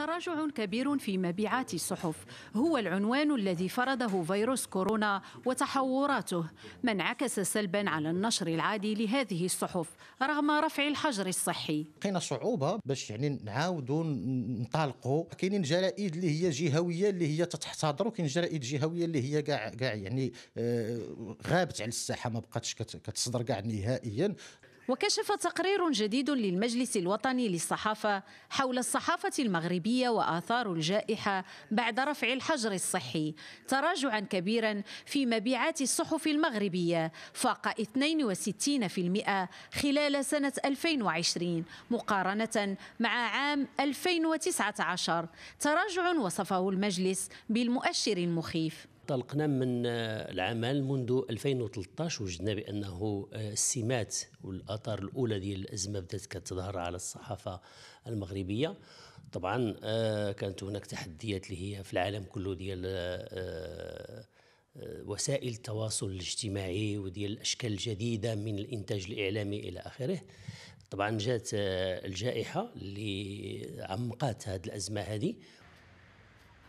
تراجع كبير في مبيعات الصحف هو العنوان الذي فرضه فيروس كورونا وتحوراته ما انعكس سلبا على النشر العادي لهذه الصحف رغم رفع الحجر الصحي لقينا صعوبه باش يعني نعاودوا نطلقوا كاينين جرائد اللي هي جهويه اللي هي تتحتضر وكاين جرائد جهويه اللي هي كاع كاع يعني آه، غابت على الساحه ما بقاتش كتصدر كاع نهائيا وكشف تقرير جديد للمجلس الوطني للصحافة حول الصحافة المغربية وآثار الجائحة بعد رفع الحجر الصحي تراجعا كبيرا في مبيعات الصحف المغربية فاق 62% خلال سنة 2020 مقارنة مع عام 2019 تراجع وصفه المجلس بالمؤشر المخيف انطلقنا من آه، العمل منذ 2013 وجدنا بانه آه، السمات والاثار الاولى ديال الازمه بدات كتظهر على الصحافه المغربيه طبعا آه، كانت هناك تحديات اللي هي في العالم كله ديال وسائل التواصل الاجتماعي وديال الاشكال الجديده من الانتاج الاعلامي الى اخره طبعا جات الجائحه اللي عمقات هذه الازمه هذه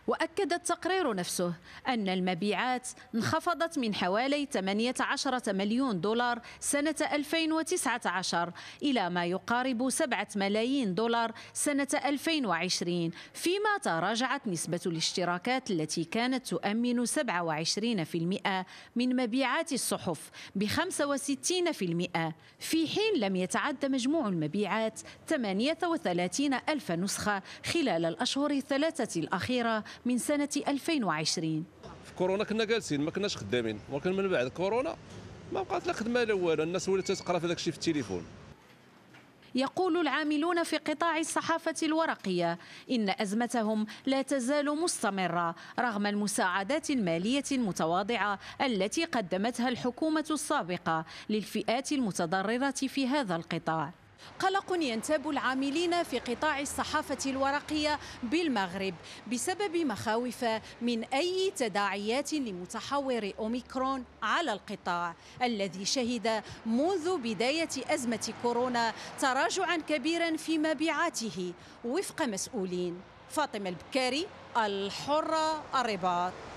وأكد التقرير نفسه أن المبيعات انخفضت من حوالي 18 مليون دولار سنة 2019 إلى ما يقارب 7 ملايين دولار سنة 2020 فيما تراجعت نسبة الاشتراكات التي كانت تؤمن 27% من مبيعات الصحف ب 65% في حين لم يتعد مجموع المبيعات 38 ألف نسخة خلال الأشهر الثلاثة الأخيرة من سنة 2020 في كورونا كنا جالسين ما كناش خدامين ولكن من بعد كورونا ما بقات لا خدمه لا والو الناس ولات تقرا في داكشي الشيء في التليفون يقول العاملون في قطاع الصحافة الورقية إن أزمتهم لا تزال مستمرة رغم المساعدات المالية المتواضعة التي قدمتها الحكومة السابقة للفئات المتضررة في هذا القطاع قلق ينتاب العاملين في قطاع الصحافة الورقية بالمغرب بسبب مخاوف من أي تداعيات لمتحور أوميكرون على القطاع الذي شهد منذ بداية أزمة كورونا تراجعا كبيرا في مبيعاته وفق مسؤولين فاطمة البكاري الحرة الرباط